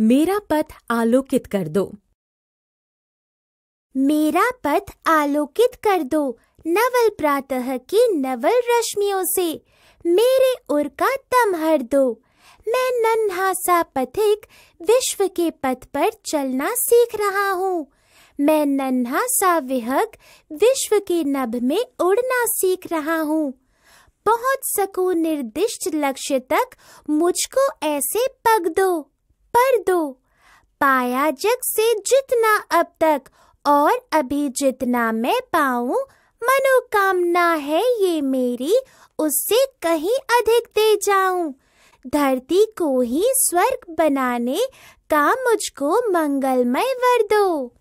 मेरा पथ आलोकित कर दो मेरा पथ आलोकित कर दो नवल प्रातः की नवल रश्मियों से मेरे उर का दम हर दो मैं नन्हा सा पथिक विश्व के पथ पर चलना सीख रहा हूँ मैं नन्हा सा विहक विश्व के नभ में उड़ना सीख रहा हूँ पहुँच सकू निर्दिष्ट लक्ष्य तक मुझको ऐसे पग दो पर दो पाया जग से जितना अब तक और अभी जितना मैं पाऊं मनोकामना है ये मेरी उससे कहीं अधिक दे जाऊं धरती को ही स्वर्ग बनाने का मुझको मंगलमय वर दो